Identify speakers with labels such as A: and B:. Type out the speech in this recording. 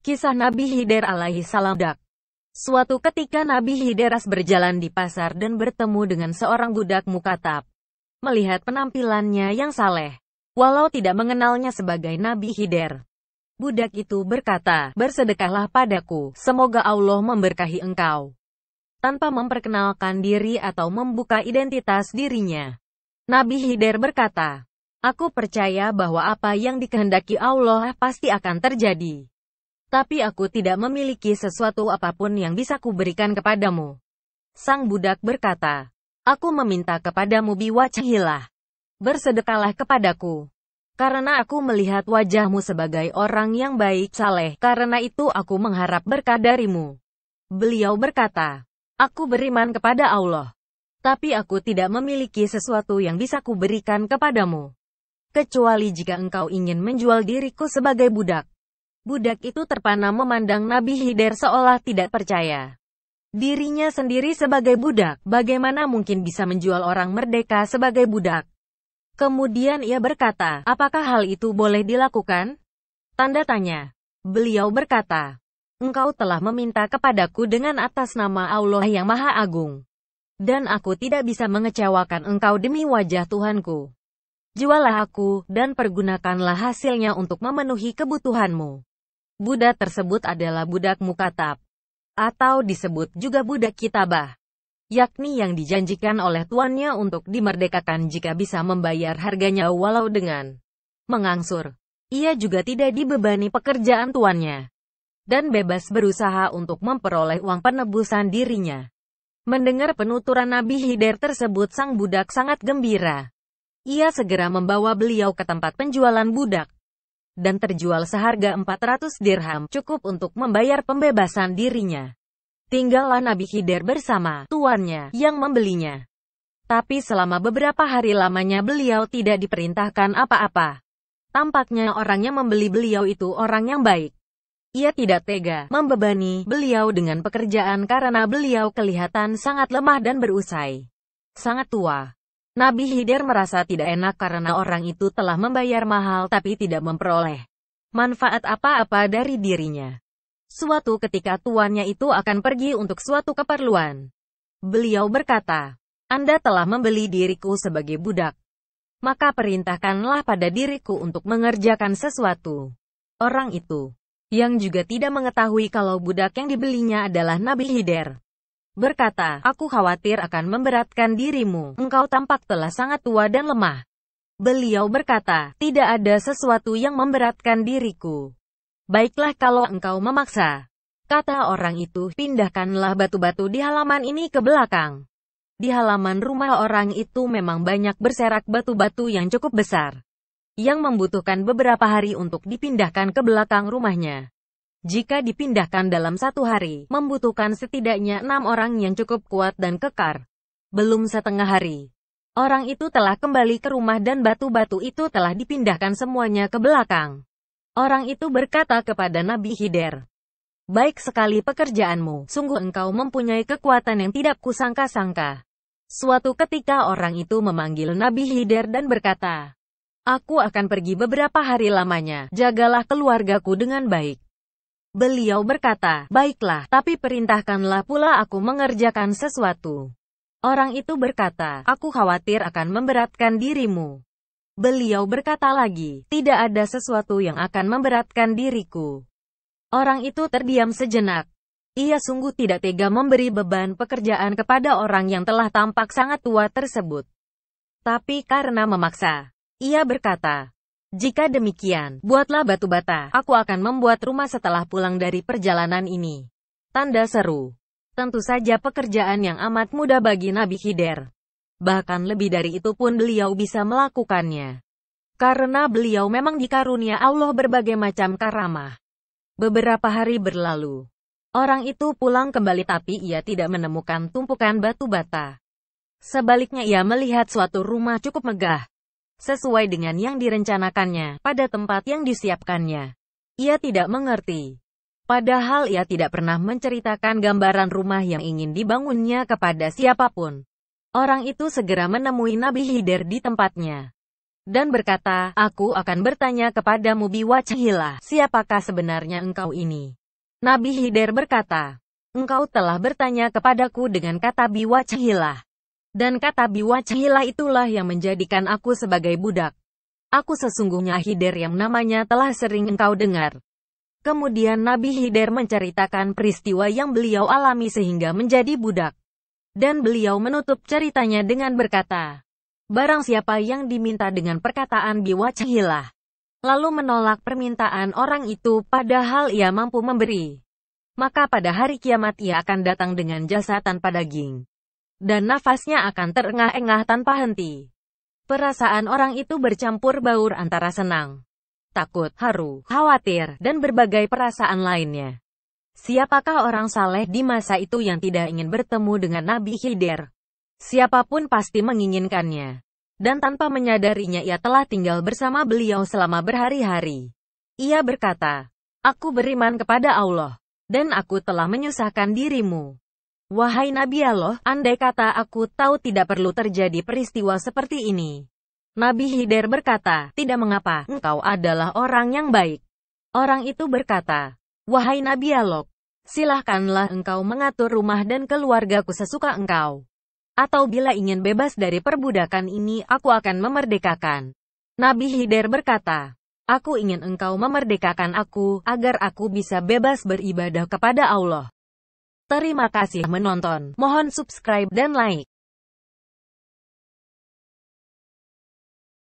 A: Kisah Nabi Hidir alaihi salam dak. Suatu ketika Nabi Hideras berjalan di pasar dan bertemu dengan seorang budak mukatab. Melihat penampilannya yang saleh, walau tidak mengenalnya sebagai Nabi Hider. Budak itu berkata, bersedekahlah padaku, semoga Allah memberkahi engkau. Tanpa memperkenalkan diri atau membuka identitas dirinya. Nabi Hider berkata, aku percaya bahwa apa yang dikehendaki Allah pasti akan terjadi. Tapi aku tidak memiliki sesuatu apapun yang bisa kuberikan kepadamu. Sang budak berkata, Aku meminta kepadamu biwacahilah. Bersedekalah kepadaku. Karena aku melihat wajahmu sebagai orang yang baik saleh, karena itu aku mengharap berkah darimu. Beliau berkata, Aku beriman kepada Allah. Tapi aku tidak memiliki sesuatu yang bisa kuberikan kepadamu. Kecuali jika engkau ingin menjual diriku sebagai budak. Budak itu terpana memandang Nabi Hidir seolah tidak percaya. Dirinya sendiri sebagai budak, bagaimana mungkin bisa menjual orang merdeka sebagai budak? Kemudian ia berkata, apakah hal itu boleh dilakukan? Tanda tanya. Beliau berkata, engkau telah meminta kepadaku dengan atas nama Allah yang Maha Agung. Dan aku tidak bisa mengecewakan engkau demi wajah Tuhanku. Jualah aku, dan pergunakanlah hasilnya untuk memenuhi kebutuhanmu. Buddha tersebut adalah budak mukatab, atau disebut juga budak kitabah, yakni yang dijanjikan oleh tuannya untuk dimerdekakan jika bisa membayar harganya walau dengan mengangsur. Ia juga tidak dibebani pekerjaan tuannya, dan bebas berusaha untuk memperoleh uang penebusan dirinya. Mendengar penuturan Nabi Hider tersebut sang budak sangat gembira. Ia segera membawa beliau ke tempat penjualan budak dan terjual seharga 400 dirham cukup untuk membayar pembebasan dirinya. Tinggallah Nabi Khidir bersama tuannya yang membelinya. Tapi selama beberapa hari lamanya beliau tidak diperintahkan apa-apa. Tampaknya orang yang membeli beliau itu orang yang baik. Ia tidak tega membebani beliau dengan pekerjaan karena beliau kelihatan sangat lemah dan berusai. Sangat tua. Nabi Hidir merasa tidak enak karena orang itu telah membayar mahal tapi tidak memperoleh manfaat apa-apa dari dirinya. Suatu ketika tuannya itu akan pergi untuk suatu keperluan. Beliau berkata, Anda telah membeli diriku sebagai budak. Maka perintahkanlah pada diriku untuk mengerjakan sesuatu. Orang itu, yang juga tidak mengetahui kalau budak yang dibelinya adalah Nabi Hider, berkata, Aku khawatir akan memberatkan dirimu, engkau tampak telah sangat tua dan lemah. Beliau berkata, tidak ada sesuatu yang memberatkan diriku. Baiklah kalau engkau memaksa. Kata orang itu, pindahkanlah batu-batu di halaman ini ke belakang. Di halaman rumah orang itu memang banyak berserak batu-batu yang cukup besar. Yang membutuhkan beberapa hari untuk dipindahkan ke belakang rumahnya. Jika dipindahkan dalam satu hari, membutuhkan setidaknya enam orang yang cukup kuat dan kekar. Belum setengah hari, orang itu telah kembali ke rumah dan batu-batu itu telah dipindahkan semuanya ke belakang. Orang itu berkata kepada Nabi Hider, Baik sekali pekerjaanmu, sungguh engkau mempunyai kekuatan yang tidak kusangka-sangka. Suatu ketika orang itu memanggil Nabi Hider dan berkata, Aku akan pergi beberapa hari lamanya, jagalah keluargaku dengan baik. Beliau berkata, Baiklah, tapi perintahkanlah pula aku mengerjakan sesuatu. Orang itu berkata, Aku khawatir akan memberatkan dirimu. Beliau berkata lagi, Tidak ada sesuatu yang akan memberatkan diriku. Orang itu terdiam sejenak. Ia sungguh tidak tega memberi beban pekerjaan kepada orang yang telah tampak sangat tua tersebut. Tapi karena memaksa, ia berkata, jika demikian, buatlah batu bata. Aku akan membuat rumah setelah pulang dari perjalanan ini. Tanda seru. Tentu saja pekerjaan yang amat mudah bagi Nabi Khidir. Bahkan lebih dari itu pun beliau bisa melakukannya. Karena beliau memang dikarunia Allah berbagai macam karamah. Beberapa hari berlalu. Orang itu pulang kembali tapi ia tidak menemukan tumpukan batu bata. Sebaliknya ia melihat suatu rumah cukup megah sesuai dengan yang direncanakannya, pada tempat yang disiapkannya. Ia tidak mengerti. Padahal ia tidak pernah menceritakan gambaran rumah yang ingin dibangunnya kepada siapapun. Orang itu segera menemui Nabi Hidir di tempatnya. Dan berkata, aku akan bertanya kepada kepadamu biwacahilah, siapakah sebenarnya engkau ini? Nabi Hidir berkata, engkau telah bertanya kepadaku dengan kata biwacahilah. Dan kata Biwacilah itulah yang menjadikan aku sebagai budak. Aku sesungguhnya Hider yang namanya telah sering engkau dengar. Kemudian Nabi Hider menceritakan peristiwa yang beliau alami sehingga menjadi budak. Dan beliau menutup ceritanya dengan berkata, Barang siapa yang diminta dengan perkataan Biwacilah, lalu menolak permintaan orang itu padahal ia mampu memberi, maka pada hari kiamat ia akan datang dengan jasa tanpa daging dan nafasnya akan terengah-engah tanpa henti. Perasaan orang itu bercampur baur antara senang, takut, haru, khawatir, dan berbagai perasaan lainnya. Siapakah orang saleh di masa itu yang tidak ingin bertemu dengan Nabi Khidir? Siapapun pasti menginginkannya. Dan tanpa menyadarinya ia telah tinggal bersama beliau selama berhari-hari. Ia berkata, Aku beriman kepada Allah, dan aku telah menyusahkan dirimu. Wahai Nabi Allah, andai kata aku tahu tidak perlu terjadi peristiwa seperti ini. Nabi Hider berkata, tidak mengapa, engkau adalah orang yang baik. Orang itu berkata, wahai Nabi Allah, silahkanlah engkau mengatur rumah dan keluargaku sesuka engkau. Atau bila ingin bebas dari perbudakan ini, aku akan memerdekakan. Nabi Hider berkata, aku ingin engkau memerdekakan aku, agar aku bisa bebas beribadah kepada Allah. Terima kasih menonton. Mohon subscribe dan like.